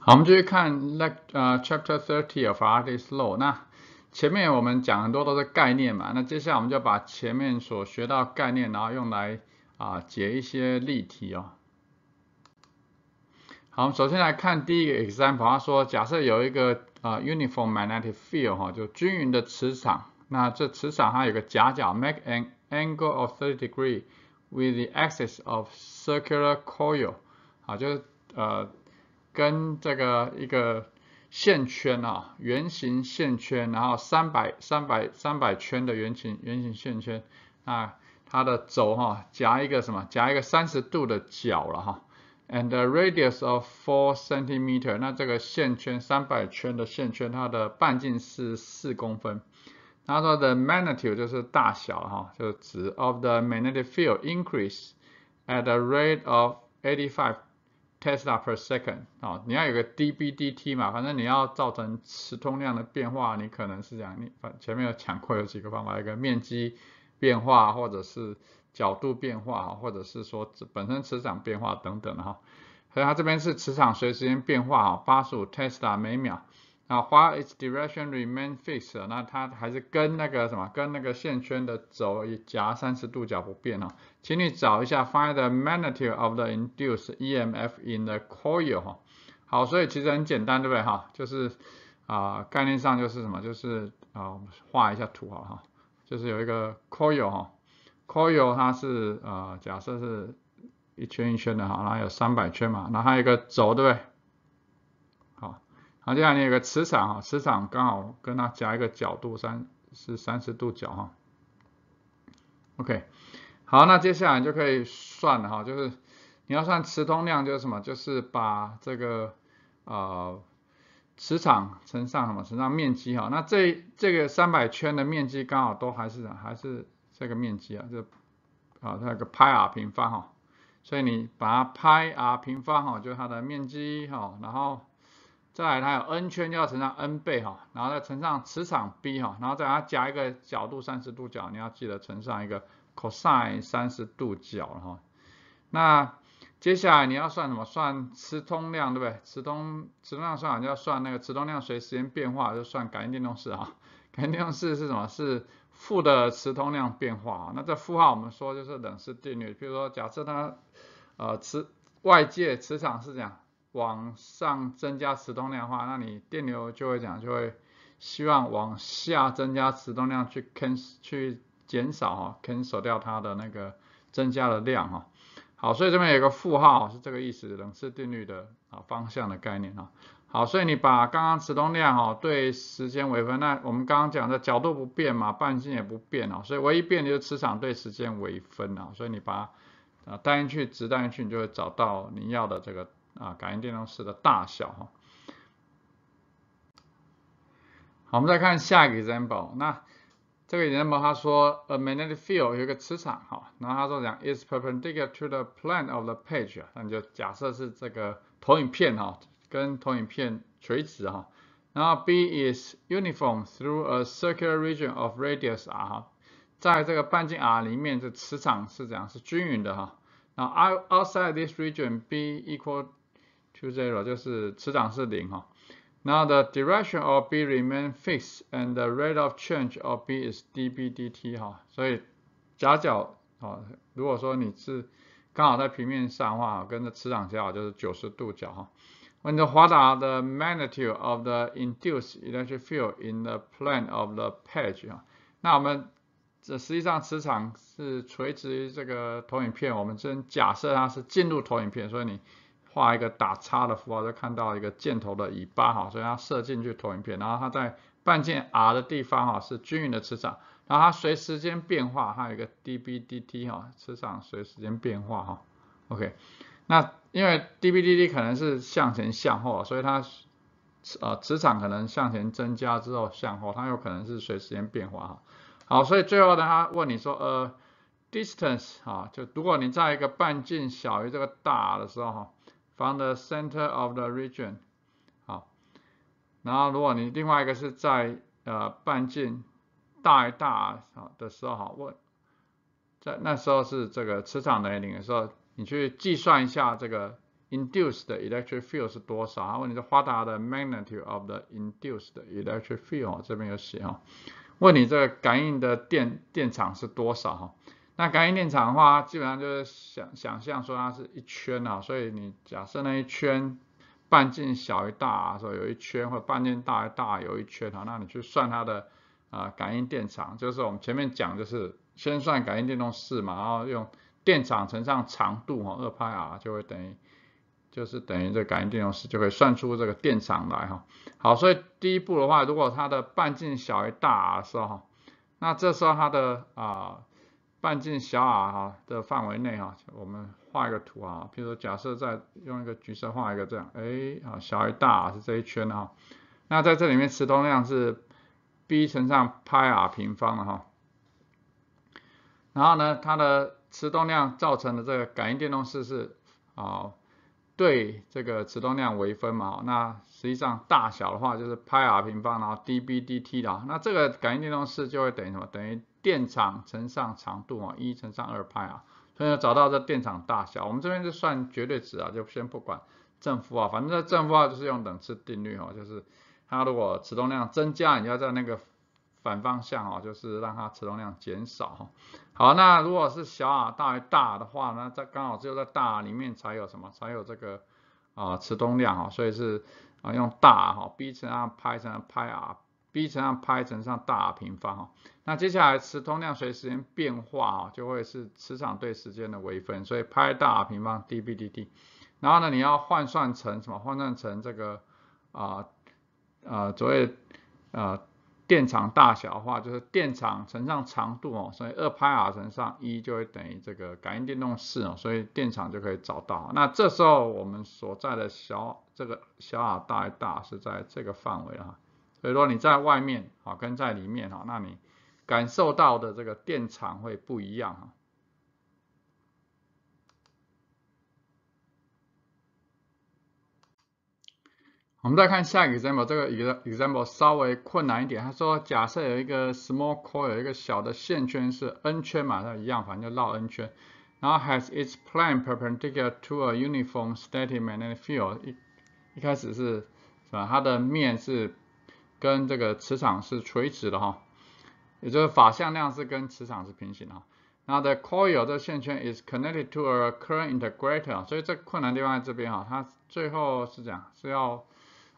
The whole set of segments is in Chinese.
好，我们继续看呃 Chapter Thirty of Artis Law。那前面我们讲很多都是概念嘛，那接下来我们就把前面所学到概念，然后用来啊解一些例题哦。好，我们首先来看第一个 example。他说，假设有一个呃 uniform magnetic field 哈，就均匀的磁场。那这磁场它有个夹角，make an angle of thirty degree with the axis of circular coil。好，就是呃。跟这个一个线圈啊，圆形线圈，然后三百三百三百圈的圆形圆形线圈啊，它的轴哈夹一个什么？夹一个三十度的角了哈。And the radius of four centimeter，那这个线圈三百圈的线圈，它的半径是四公分。他说的 magnitude 就是大小哈，就是值 of the magnetic field increase at a rate of eighty five。Tesla per second，哦，你要有个 dB/dt 嘛，反正你要造成磁通量的变化，你可能是这样，你反前面有讲过有几个方法，一个面积变化，或者是角度变化，或者是说本身磁场变化等等哈。所以它这边是磁场随时间变化哈，八十五 Tesla 每秒。那花 its direction remain fixed，那它还是跟那个什么，跟那个线圈的轴夹三十度角不变哦。请你找一下 find the magnitude of the induced EMF in the coil 哈。好，所以其实很简单，对不对哈？就是啊，概念上就是什么？就是啊，我们画一下图啊哈。就是有一个 coil 哈，coil 它是呃假设是一圈一圈的哈，然后有三百圈嘛，然后还有一个轴，对不对？啊，这样，你有个磁场啊，磁场刚好跟它夹一个角度，三是三十度角哈。OK，好，那接下来就可以算了哈，就是你要算磁通量，就是什么？就是把这个呃磁场乘上什么？乘上面积哈。那这这个三百圈的面积刚好都还是还是这个面积啊，就啊它有个 πr 平方哈，所以你把它 πr 平方哈，就是它的面积哈，然后。再来，它有 n 圈，就要乘上 n 倍哈，然后再乘上磁场 B 哈，然后再它加一个角度三十度角，你要记得乘上一个 cosine 三十度角哈。那接下来你要算什么？算磁通量，对不对？磁通磁通量算好，就要算那个磁通量随时间变化，就算感应电动势啊。感应电动势是什么？是负的磁通量变化啊。那这负号我们说就是冷式定律。比如说，假设它呃磁外界磁场是这样。往上增加磁动量的话，那你电流就会讲，就会希望往下增加磁动量去肯去减少哦 c a n c e l 掉它的那个增加的量哈。好，所以这边有个负号是这个意思，冷次定律的啊方向的概念啊。好，所以你把刚刚磁动量哦对时间为分，那我们刚刚讲的角度不变嘛，半径也不变哦，所以唯一变的就是磁场对时间为分啊。所以你把啊带进去，值带进去，你就会找到你要的这个。啊，感应电动势的大小哈。好，我们再看下一个 example。那这个 example 他说，a magnetic field 有一个磁场哈。那他说讲 is perpendicular to the plane of the page，那就假设是这个投影片哈，跟投影片垂直哈。然后 B is uniform through a circular region of radius r 哈，在这个半径 r 里面这磁场是怎样？是均匀的哈。然后 I outside this region, B equal to zero 就是磁场是零哈。Now the direction of B remain fixed and the rate of change of B is dB/dt 哈。所以夹角啊，如果说你是刚好在平面上的话，跟着磁场夹角就是九十度角哈。问你 What are the magnitude of the induced electric field in the plane of the page 啊？那我们这实际上磁场是垂直于这个投影片，我们先假设它是进入投影片，所以你画一个打叉的符号，就看到一个箭头的尾巴，哈，所以它射进去投影片，然后它在半径 r 的地方，哈，是均匀的磁场，然后它随时间变化，它有一个 dB/dt，哈，磁场随时间变化，哈，OK，那因为 dB/dt 可能是向前向后，所以它呃磁场可能向前增加之后向后，它有可能是随时间变化，哈，好，所以最后呢，他问你说，呃，distance，哈，就如果你在一个半径小于这个大的时候，哈。f r o m the center of the region，好，然后如果你另外一个是在呃半径大于大，好，的时候好问，在那时候是这个磁场等于零的时候，你去计算一下这个 induced electric field 是多少，问你的发达的 magnitude of the induced electric field，这边有写哈，问你这个感应的电电场是多少哈。那感应电场的话，基本上就是想想象说它是一圈啊，所以你假设那一圈半径小于大啊，说有一圈或半径大于大有一圈，哈，那你去算它的啊感应电场，就是我们前面讲，就是先算感应电动势嘛，然后用电场乘上长度，哈，二派 r 就会等于，就是等于这感应电动势，就可以算出这个电场来，哈。好，所以第一步的话，如果它的半径小于大啊时候，那这时候它的啊。半径小 r 哈的范围内哈，我们画一个图啊，比如说假设在用一个橘色画一个这样，哎，啊小于大 r 是这一圈的哈，那在这里面磁通量是 B 乘上派 r 平方的哈，然后呢它的磁通量造成的这个感应电动势是啊。对这个磁动量微分嘛，那实际上大小的话就是派 r 平方，然后 dB/dt 的，那这个感应电动势就会等于什么？等于电场乘上长度啊，一乘上二派啊，所以找到这电场大小，我们这边就算绝对值啊，就先不管正负啊，反正这正负啊就是用等次定律哦，就是它如果磁动量增加，你要在那个。反方向哦，就是让它磁通量减少。好，那如果是小 r 大于大的话，那在刚好只有在大里面才有什么，才有这个啊磁通量啊，所以是啊用大哈，b 乘上拍乘拍 r，b 乘上拍乘上大 r 平方哈。那接下来磁通量随时间变化啊，就会是磁场对时间的微分，所以拍大 r 平方 dbdd。然后呢，你要换算成什么？换算成这个啊啊所谓啊。电场大小的话，就是电场乘上长度哦，所以二派 r 乘上一就会等于这个感应电动势哦，所以电场就可以找到。那这时候我们所在的小这个小 r 大于大是在这个范围啊，所以说你在外面啊跟在里面哈，那你感受到的这个电场会不一样哈。我们再看下一个 example，这个 example 稍微困难一点。他说，假设有一个 small coil，有一个小的线圈是 n 圈嘛，那一样，反正就绕 n 圈。然后 has its plane perpendicular to a uniform steady magnetic field。一一开始是，是吧？它的面是跟这个磁场是垂直的哈，也就是法向量是跟磁场是平行的。然后 the coil 这线圈 is connected to a current integrator。所以这困难地方在这边哈，它最后是讲是要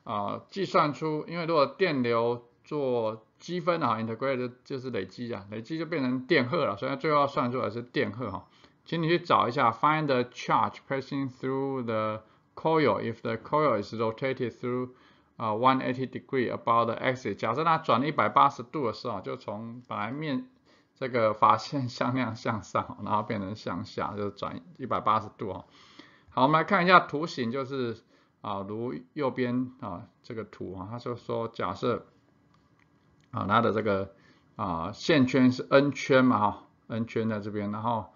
啊，计算出，因为如果电流做积分啊，integral 就是累积啊，累积就变成电荷了，所以最后要算出来是电荷哈。请你去找一下，find the charge passing through the coil if the coil is rotated through 啊180 degree about the axis。假设它转180度的时候，就从本来面这个法线向量向上，然后变成向下，就转转180度哈。好，我们来看一下图形，就是。啊，如右边啊这个图啊，他就说假设啊，他的这个啊线圈是 N 圈嘛哈，N 圈在这边，然后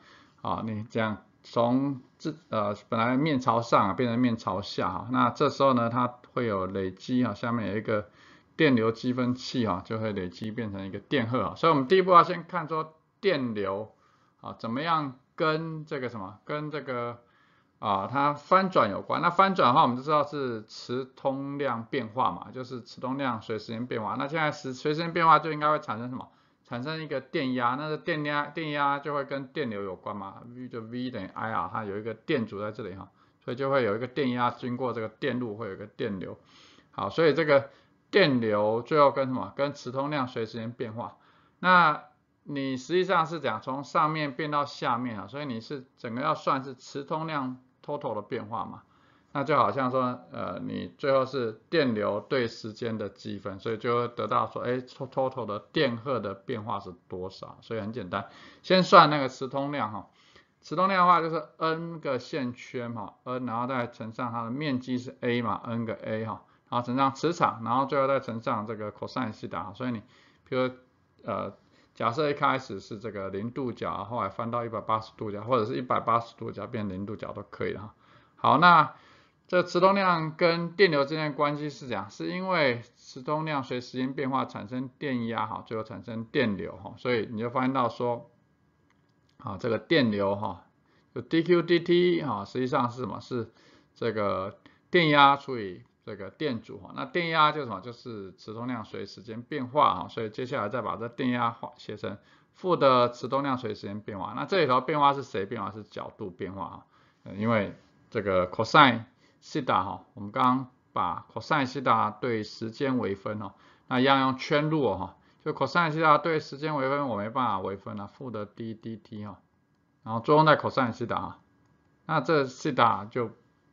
啊你这样从这呃本来面朝上变成面朝下哈，那这时候呢它会有累积啊，下面有一个电流积分器啊，就会累积变成一个电荷啊，所以我们第一步要先看说电流啊怎么样跟这个什么跟这个。啊，它翻转有关。那翻转的话，我们就知道是磁通量变化嘛，就是磁通量随时间变化。那现在磁随时间变化，就应该会产生什么？产生一个电压，那个电压电压就会跟电流有关嘛，V 就 V 等于 IR，它有一个电阻在这里哈，所以就会有一个电压经过这个电路，会有一个电流。好，所以这个电流最后跟什么？跟磁通量随时间变化。那你实际上是讲从上面变到下面啊，所以你是整个要算是磁通量。total 的变化嘛，那就好像说，呃，你最后是电流对时间的积分，所以就会得到说，哎，total 的电荷的变化是多少？所以很简单，先算那个磁通量哈，磁通量的话就是 n 个线圈哈，n，然后再乘上它的面积是 A 嘛，n 个 A 哈，然后乘上磁场，然后最后再乘上这个 cosine 西塔，所以你，比如，呃。假设一开始是这个零度角，后来翻到一百八十度角，或者是一百八十度角变零度角都可以了哈。好，那这磁通量跟电流之间的关系是这样，是因为磁通量随时间变化产生电压哈，最后产生电流哈，所以你就发现到说，啊这个电流哈，就 dQ/dt 哈，实际上是什么？是这个电压除以。这个电阻哈，那电压就什么？就是磁通量随时间变化哈，所以接下来再把这电压化写成负的磁通量随时间变化。那这里头变化是谁变化？是角度变化啊，因为这个 cosine 西 h 哈，我们刚刚把 cosine 西 h 对时间为分哦，那一样用圈入哦哈，就 cosine 西 h 对时间为分，我没办法微分了，负的 d d t 哦，然后作用在 cosine 西 h 啊，那这西 h 就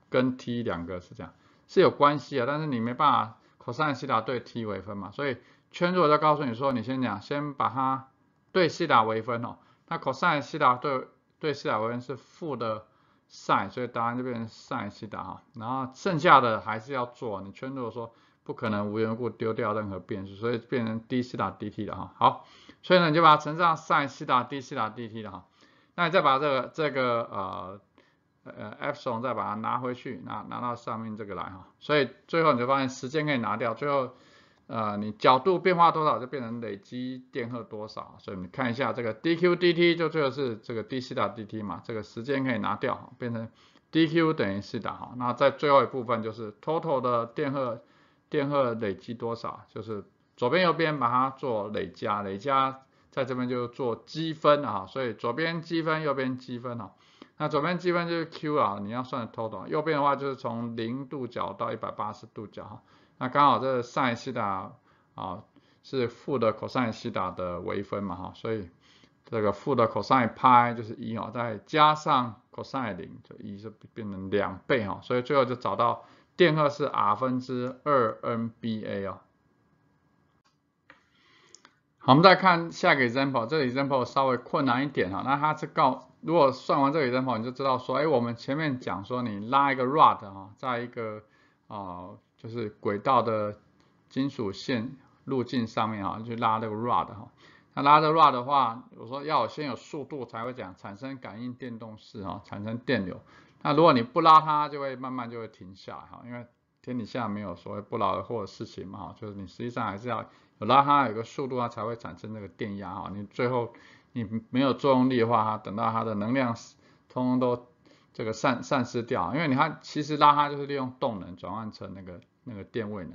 跟 t 两个是这样。是有关系啊，但是你没办法 cos 西塔对 t 微分嘛，所以圈如果就告诉你说，你先讲，先把它对西塔微分哦，那 cos 西塔对对西塔微分是负的 sin，所以答案就变成 sin 西塔哈，然后剩下的还是要做，你圈如果说不可能无缘故丢掉任何变数，所以变成 d 西塔 dt 的哈，好，所以呢你就把它乘上 sin 西塔 d 西塔 dt 的哈，那你再把这个这个呃。呃，F 从再把它拿回去，拿拿到上面这个来哈，所以最后你就发现时间可以拿掉，最后呃你角度变化多少就变成累积电荷多少，所以你看一下这个 dQ/dt 就最后是这个 dC/dt 嘛，这个时间可以拿掉，变成 dQ 等于 C 的哈，那在最后一部分就是 total 的电荷电荷累积多少，就是左边右边把它做累加，累加在这边就做积分啊，所以左边积分右边积分啊。那左边积分就是 Q 啊，你要算的 total。右边的话就是从零度角到一百八十度角哈，那刚好这 sin 西塔啊，是负的 cos 西塔的微分嘛哈，所以这个负的 cos 派就是一哦，再加上 cos 零就一，就变成两倍哈，所以最后就找到电荷是 r 分之二 nBA 哦。好，我们再看下个 example，这里 example 稍微困难一点哈，那它是告如果算完这个积分你就知道说，哎，我们前面讲说，你拉一个 rod 啊，在一个啊，就是轨道的金属线路径上面啊，去拉这个 rod 哈。那拉着 rod 的话，我说要先有速度才会讲产生感应电动势哈，产生电流。那如果你不拉它，就会慢慢就会停下哈，因为天底下没有所谓不劳而获的事情嘛哈，就是你实际上还是要有拉它有个速度它才会产生那个电压啊，你最后。你没有作用力的话，哈，等到它的能量通通都这个散散失掉，因为你看，其实拉它就是利用动能转换成那个那个电位能，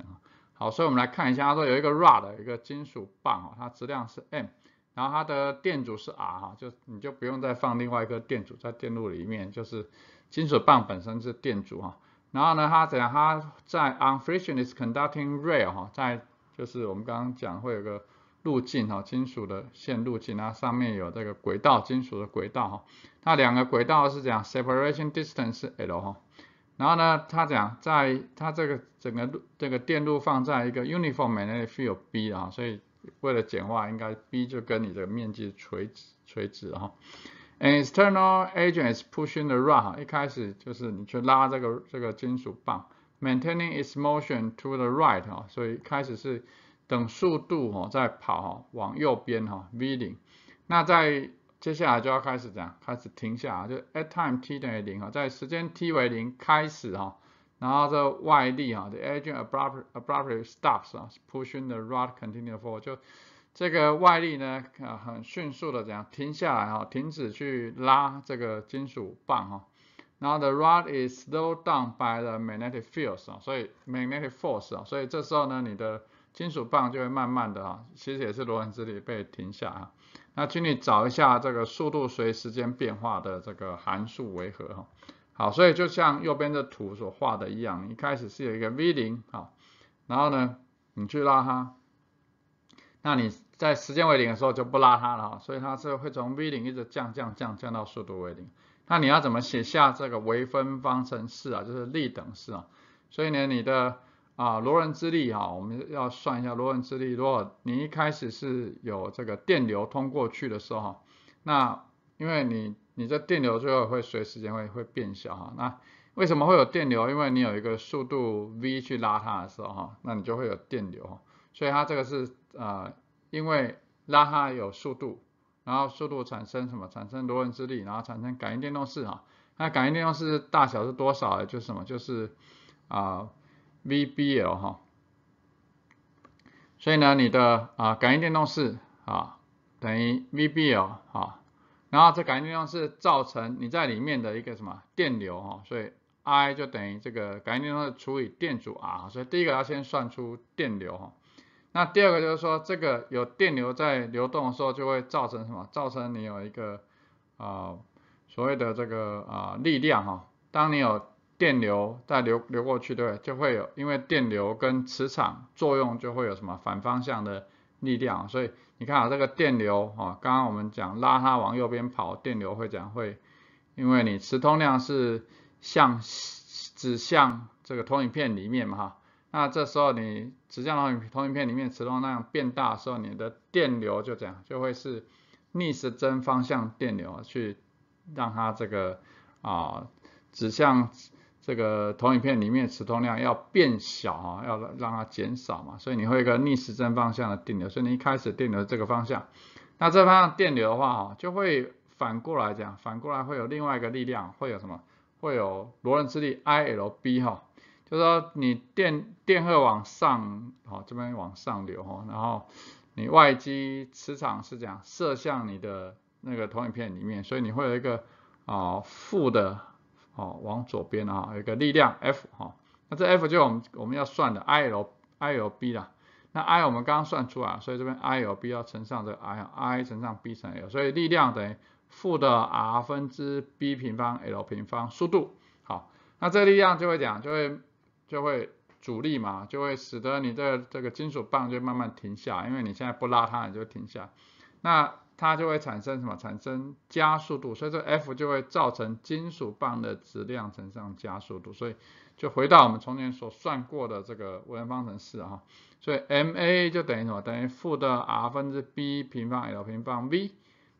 好，所以我们来看一下，他说有一个 rod，一个金属棒，哈，它质量是 m，然后它的电阻是 R，哈，就你就不用再放另外一个电阻在电路里面，就是金属棒本身是电阻，哈。然后呢，它怎样？它在 unfrictionless conducting rail，哈，在就是我们刚刚讲会有个。路径哈，金属的线路径啊，上面有这个轨道，金属的轨道哈。它两个轨道是讲 separation distance l 哈。然后呢，它讲在它这个整个这个电路放在一个 uniform magnetic field B 啊，所以为了简化，应该 B 就跟你这个面积垂直垂直哈。An external agent is pushing the rod 哈，一开始就是你去拉这个这个金属棒，maintaining its motion to the right 哈，所以开始是。等速度哦，再跑哦往右边哈，v 零。那在接下来就要开始讲，开始停下啊，就 at time t 等于零啊，在时间 t 为零开始哈，然后这外力啊，the agent a b r u p t abruptly stops 啊，pushing the rod c o n t i n u e forward。就这个外力呢，很迅速的这样停下来哦，停止去拉这个金属棒哈。然后 the rod is slowed down by the magnetic fields 啊，所以 magnetic force 啊，所以这时候呢，你的金属棒就会慢慢的啊，其实也是螺纹之力被停下啊。那请你找一下这个速度随时间变化的这个函数为何哈。好，所以就像右边的图所画的一样，一开始是有一个 v 零哈，然后呢，你去拉它，那你在时间为零的时候就不拉它了哈，所以它是会从 v 零一直降降降降到速度为零。那你要怎么写下这个微分方程式啊？就是力等式啊。所以呢，你的啊，罗人之力哈，我们要算一下罗人之力。如果你一开始是有这个电流通过去的时候，那因为你你这电流最后会随时间会会变小哈。那为什么会有电流？因为你有一个速度 v 去拉它的时候哈，那你就会有电流。所以它这个是呃，因为拉它有速度，然后速度产生什么？产生罗人之力，然后产生感应电动势哈。那感应电动势大小是多少？就是什么？就是啊。VBL 哈，所以呢，你的啊感应电动势啊等于 VBL 啊，然后这感应电动势造成你在里面的一个什么电流哈，所以 I 就等于这个感应电动势除以电阻 R，所以第一个要先算出电流哈，那第二个就是说这个有电流在流动的时候就会造成什么？造成你有一个啊所谓的这个啊力量哈，当你有电流在流流过去，对就会有，因为电流跟磁场作用就会有什么反方向的力量，所以你看啊，这个电流啊，刚刚我们讲拉它往右边跑，电流会讲会，因为你磁通量是向指向这个投影片里面嘛哈，那这时候你指向投影投影片里面磁通量变大时候，你的电流就这样就会是逆时针方向电流去让它这个啊指向。这个投影片里面磁通量要变小啊，要让它减少嘛，所以你会一个逆时针方向的电流。所以你一开始电流这个方向，那这方向电流的话哈，就会反过来讲，反过来会有另外一个力量，会有什么？会有罗伦之力 I L B 哈，就说你电电荷往上，好这边往上流，然后你外机磁场是这样射向你的那个投影片里面，所以你会有一个啊负的。哦，往左边啊，有一个力量 F 哈，那这 F 就我们我们要算的 I L I L B 啦。那 I 我们刚刚算出来，所以这边 I L B 要乘上这 I，I 乘上 B 乘 L，所以力量等于负的 R 分之 B 平方 L 平方速度。好，那这力量就会讲，就会就会阻力嘛，就会使得你的这个金属棒就慢慢停下，因为你现在不拉它，你就停下。那它就会产生什么？产生加速度，所以这 F 就会造成金属棒的质量乘上加速度，所以就回到我们从前所算过的这个微分方程式啊。所以 m a 就等于什么？等于负的 r 分之 b 平方 l 平方 v。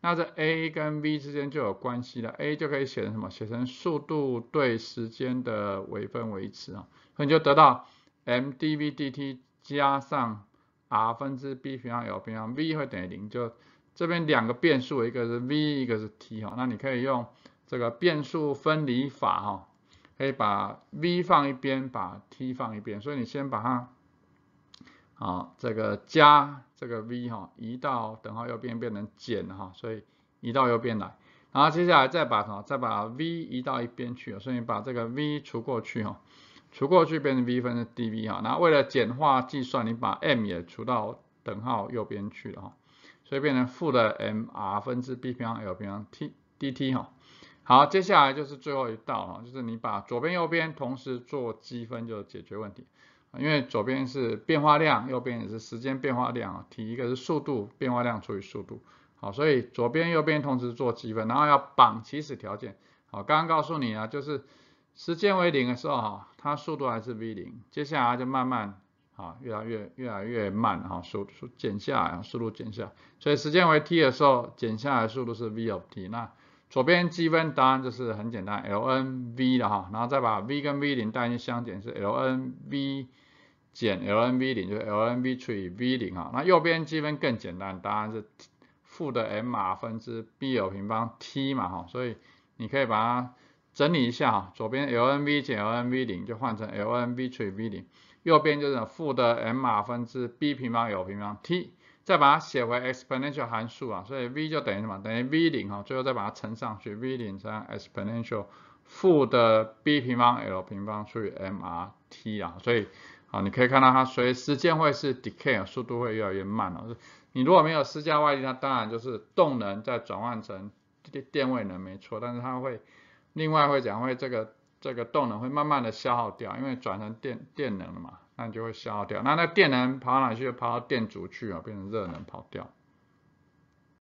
那这 a 跟 v 之间就有关系了，a 就可以写成什么？写成速度对时间的微分维持啊。所以你就得到 m d v d t 加上 r 分之 b 平方 l 平方 v 会等于零，就。这边两个变数，一个是 v，一个是 t 哈，那你可以用这个变数分离法哈，可以把 v 放一边，把 t 放一边，所以你先把它，好，这个加这个 v 哈，移到等号右边变成减哈，所以移到右边来，然后接下来再把什么？再把 v 移到一边去，所以把这个 v 除过去哈，除过去变成 v 分之 dv 哈，那为了简化计算，你把 m 也除到等号右边去了哈。所以变成负的 m r 分之 b 平方 l 平方 t dt 哈。好，接下来就是最后一道了，就是你把左边右边同时做积分就解决问题。因为左边是变化量，右边也是时间变化量啊。提一个是速度变化量除以速度，好，所以左边右边同时做积分，然后要绑起始条件。好，刚刚告诉你啊，就是时间为零的时候，它速度还是 v 零，接下来就慢慢。啊，越来越越来越慢，哈，速速减下来，速度减下，所以时间为 t 的时候，减下来速度是 v of t 那左边积分答案就是很简单，ln v 的哈，然后再把 v 跟 v0 带进相减，是 ln v 减 ln v0，就是 ln v 除以 v0 哈。那右边积分更简单，答案是负的 mR 分之 b 有平方 t 嘛，哈。所以你可以把它整理一下，哈，左边 ln v 减 ln v0 就换成 ln v 除以 v0。右边就是负的 m r 分之 b 平方 l 平方 t，再把它写为 exponential 函数啊，所以 v 就等于什么？等于 v 零哈，最后再把它乘上去，v 零乘 exponential 负的 b 平方 l 平方除以 m r t 啊，所以啊，你可以看到它随时间会是 decay，速度会越来越慢哦。你如果没有施加外力，那当然就是动能在转换成电电位能没错，但是它会另外会讲会这个。这个动能会慢慢的消耗掉，因为转成电电能了嘛，那就会消耗掉。那那电能跑哪去？跑到电阻去啊，变成热能跑掉。